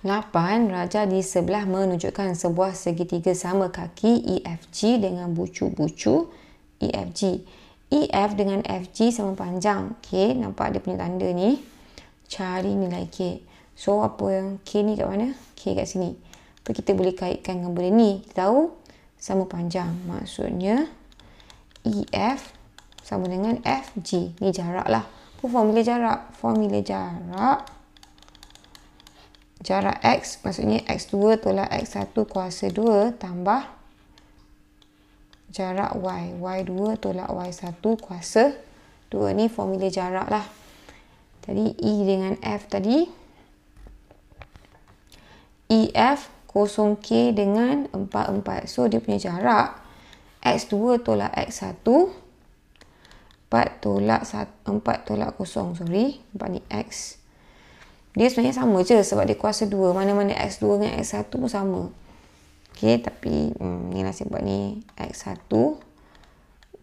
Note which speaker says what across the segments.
Speaker 1: Lapan, rajah di sebelah menunjukkan sebuah segitiga sama kaki EFG dengan bucu-bucu EFG. EF dengan FG sama panjang. Okey, nampak dia punya tanda ni. Cari nilai K. So, apa yang K ni kat mana? K kat sini. Apa kita boleh kaitkan dengan benda ni? Kita tahu sama panjang. Maksudnya EF sama dengan FG. Ni jarak lah. formula jarak? Formula jarak jarak x maksudnya x2 tolak x1 kuasa 2 tambah jarak y y2 tolak y1 kuasa 2 ni formula jarak lah jadi E dengan F tadi EF kosong K dengan 44 so dia punya jarak x2 tolak x1 4 tolak 1, 4 tolak kosong sorry 4 ni x dia sebenarnya sama je sebab dia kuasa dua. Mana-mana X2 dengan X1 pun sama. Okay, tapi hmm, ni nasib buat ni X1,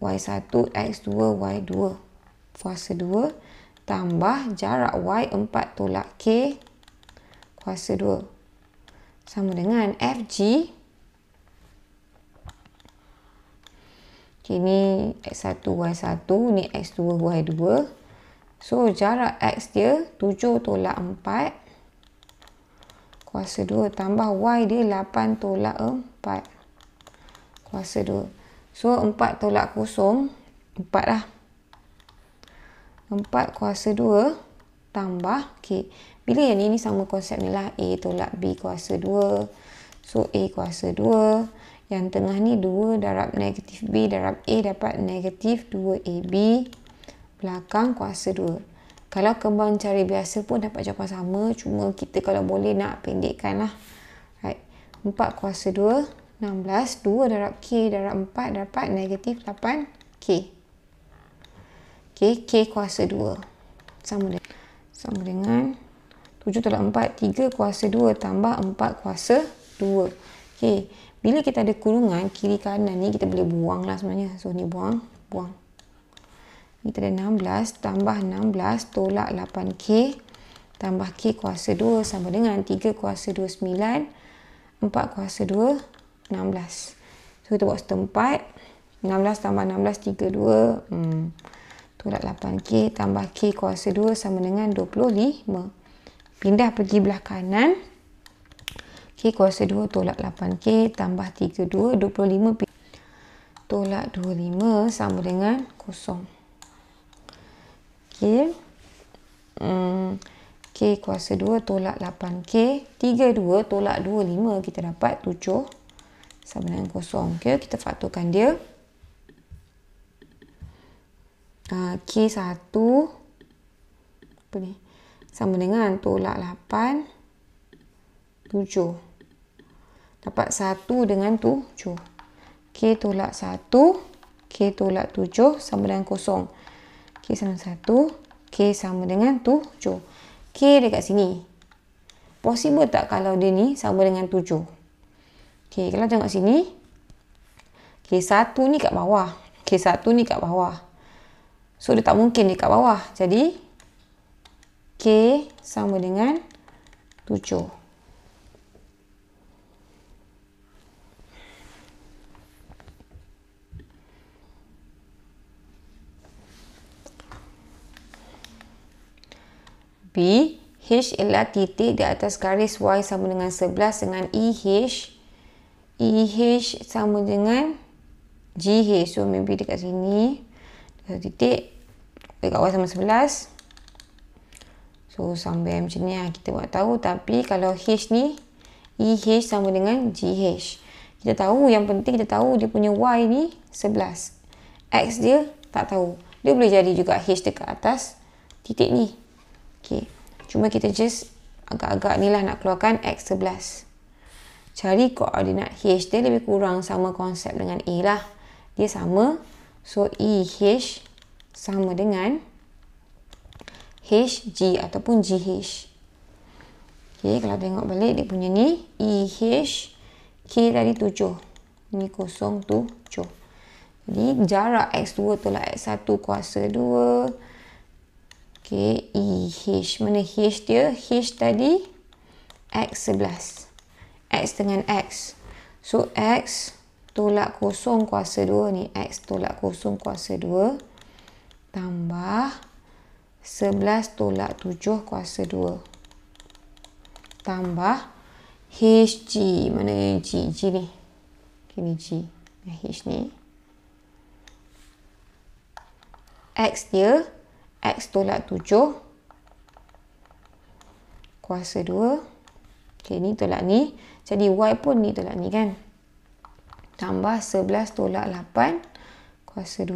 Speaker 1: Y1, X2, Y2. Kuasa dua tambah jarak Y4 tolak K kuasa dua Sama dengan FG. Okay, ni X1, Y1. Ni X2, Y2. So jarak X dia 7 tolak 4 kuasa 2 tambah Y dia 8 tolak 4 kuasa 2. So 4 tolak kosong 4 lah. 4 kuasa 2 tambah K. Okay. Bila yang ni, ni sama konsep ni lah. A tolak B kuasa 2. So A kuasa 2. Yang tengah ni 2 darab negatif B darab A dapat negatif 2AB. 2AB belakang kuasa 2 kalau kembang cari biasa pun dapat jawapan sama cuma kita kalau boleh nak pendekkan lah right. 4 kuasa 2 16 2 darab K darab 4 dapat negatif 8 K Okay, K kuasa 2 sama dengan sama dengan 7 tolak 4 3 kuasa 2 tambah 4 kuasa 2 okay. bila kita ada kurungan kiri kanan ni kita boleh buang lah sebenarnya so ni buang buang Ni tadi 16 tambah 16 tolak 8K tambah K kuasa 2 sama dengan 3 kuasa 2, 9. 4 kuasa 2, 16. So kita buat setempat. 16 tambah 16, 32. Hmm, tolak 8K tambah K kuasa 2 sama dengan 25. Pindah pergi belah kanan. K kuasa 2 tolak 8K tambah 32, 25. Tolak 25 sama dengan kosong. K hmm, K kuasa 2 tolak 8K 3, 2 tolak 2, 5 kita dapat 7 sama dengan kosong okay, kita faktorkan dia ah, K 1 apa ni sama dengan tolak 8 7 dapat 1 dengan 7 K tolak 1 K tolak 7 sama dengan kosong sama 1 K sama dengan 7 K dekat sini possible tak kalau dia ni sama dengan 7 K kalau tengok sini K1 ni kat bawah K1 ni kat bawah so dia tak mungkin dia kat bawah jadi K sama dengan 7 H ialah titik di atas garis Y sama dengan 11 dengan EH. EH sama dengan GH. So, maybe dekat sini. Dekat titik. Dekat Y sama 11. So, sampai macam ni lah. Kita buat tahu. Tapi, kalau H ni. EH sama dengan GH. Kita tahu. Yang penting kita tahu dia punya Y ni 11. X dia tak tahu. Dia boleh jadi juga H dekat atas titik ni. Okay, Cuma kita just agak-agak ni lah nak keluarkan X11. Cari koordinat H dia lebih kurang sama konsep dengan A lah. Dia sama. So e h sama dengan h HG ataupun h. Okay, kalau tengok balik dia punya ni e h K tadi 7. Ni kosong tu 7. Jadi jarak X2 tolak X1 kuasa Okey, EH. Mana H dia? H tadi X11. X dengan X. So, X tolak kosong kuasa 2 ni. X tolak kosong kuasa 2. Tambah 11 tolak 7 kuasa 2. Tambah HG. Mana G? G ni. Okey, ni G. H ni. X dia X tolak 7 kuasa 2 ok ni tolak ni jadi Y pun ni tolak ni kan tambah 11 tolak 8 kuasa 2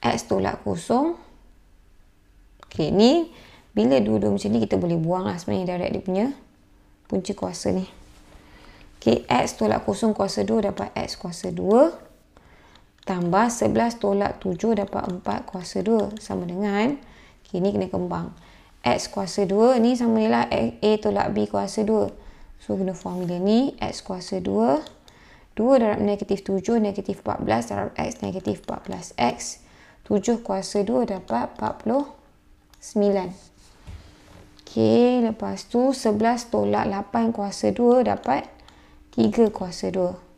Speaker 1: X tolak kosong. ok ni bila dua-dua macam ni kita boleh buang lah sebenarnya direct dia punya punca kuasa ni ok X tolak kosong kuasa 2 dapat X kuasa 2 tambah 11 tolak 7 dapat 4 kuasa 2 sama dengan kini kena kembang x kuasa 2 ni sama nilai a tolak b kuasa 2 so guna formula ni x kuasa 2 2 darab negatif 7 negatif 14 darab x negatif 14 x 7 kuasa 2 dapat 49 ok lepas tu 11 tolak 8 kuasa 2 dapat 3 kuasa 2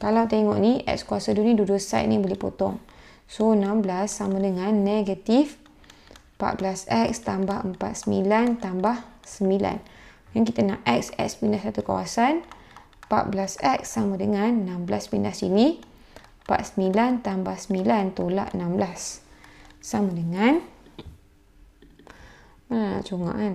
Speaker 1: Kalau tengok ni, X kuasa 2 ni dua-dua side ni boleh potong. So, 16 sama dengan negatif 14X tambah 49 tambah 9. Yang kita nak X, X pindah satu kawasan. 14X sama dengan 16 pindah sini. 49 tambah 9 tolak 16. Sama dengan... Mana nak kan?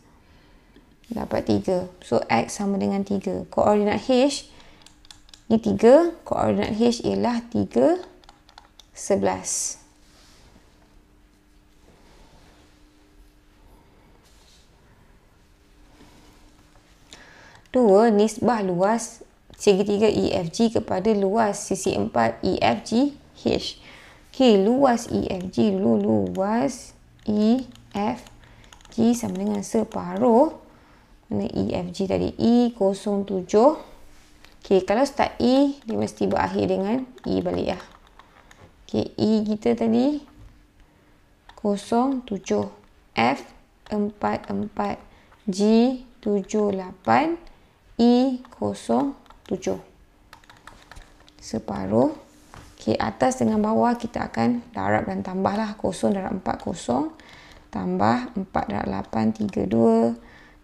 Speaker 1: dapat 3. So x sama dengan 3. Koordinat h ni 3, koordinat h ialah 3 11. Dua, nisbah luas segitiga EFG kepada luas sisi empat EFG h. K luas EFG dulu luas EFG sama dengan separuh mana E, F, G tadi E, 0, 7 ok, kalau start E dia mesti berakhir dengan E balik lah Okay, E kita tadi 0, 7 F, 4, 4 G, 7, 8 E, 0, 7 separuh Okay, atas dengan bawah kita akan lah. darab dan tambahlah 0 darab 4, kosong, tambah 4 darab 8, 3, 2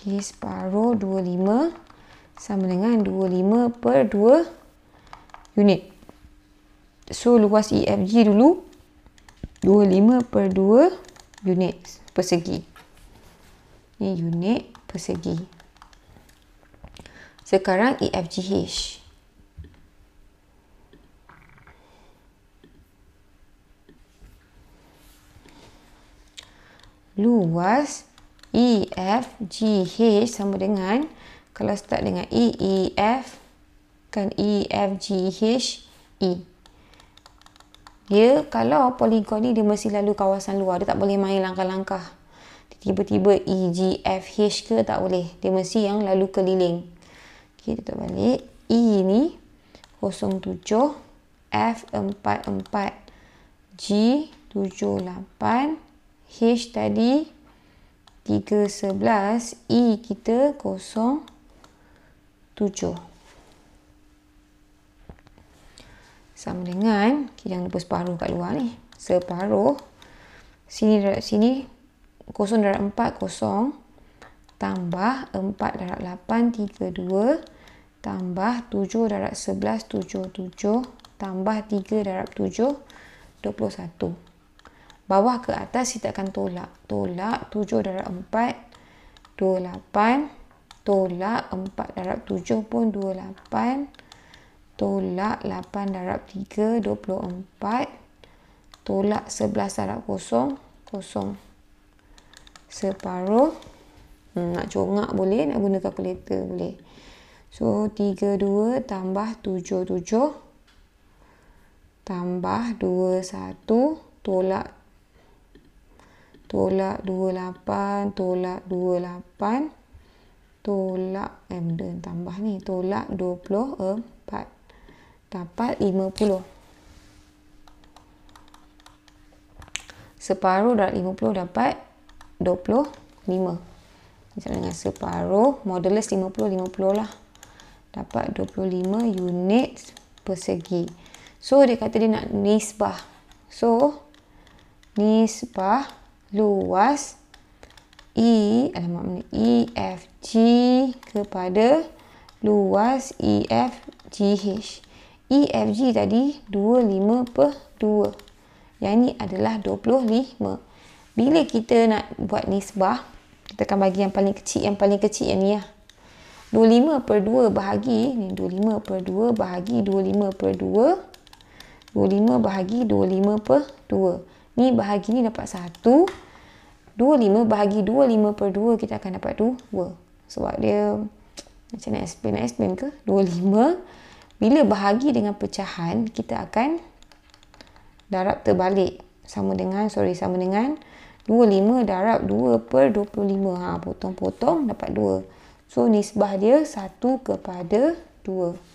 Speaker 1: Okey, separuh 25 sama dengan 25 per 2 unit. So, luas EFG dulu 25 per 2 unit persegi. Ini unit persegi. Sekarang EFGH. Luas EFGH. E, F, G, H sama dengan kalau start dengan E, E, F kan E, F, G, H, E dia kalau poligon ni dia mesti lalu kawasan luar dia tak boleh main langkah-langkah tiba-tiba E, G, F, H ke tak boleh dia mesti yang lalu keliling okay, kita balik E ni 07 F, 44 G, 78 H tadi 3, 11 E kita 0, 7 Sama dengan okay, Jangan lupa separuh kat luar ni Separuh Sini darat sini kosong darat 4, kosong Tambah 4 darat 8, 3, 2 Tambah 7 darat 11, 7, 7 Tambah 3 darat 7, 21 21 bawah ke atas kita akan tolak tolak 7 darab 4 28 tolak 4 darab 7 pun 28 tolak 8 darab 3 24 tolak 11 darab 0 0 separuh hmm, nak congak boleh nak guna kalkulator boleh so 32 tambah 77 tambah 21 tolak tolak 28 tolak 28 tolak eh benda yang tambah ni tolak 24 dapat 50 separuh darat 50 dapat 25 macam dengan separuh modulus 50 50 lah dapat 25 unit persegi so dia kata dia nak nisbah so nisbah luas E, alamak mana? E, F, G kepada luas E, F, G, H. E, F, G tadi 25 per 2. Yang ni adalah 25. Bila kita nak buat nisbah, kita akan bagi yang paling kecil, yang paling kecil yang ni lah. 25 per 2 bahagi, ni 25 per 2 bahagi 25 per 2. 25 bahagi 25 per 2 ni bahagi ni dapat 1 25 bahagi 25 per 2 kita akan dapat 2 sebab dia macam nak explain, nak explain ke 25 bila bahagi dengan pecahan kita akan darab terbalik sama dengan sorry sama dengan 25 darab 2 per 25 ha, potong-potong dapat 2 so nisbah dia 1 kepada 2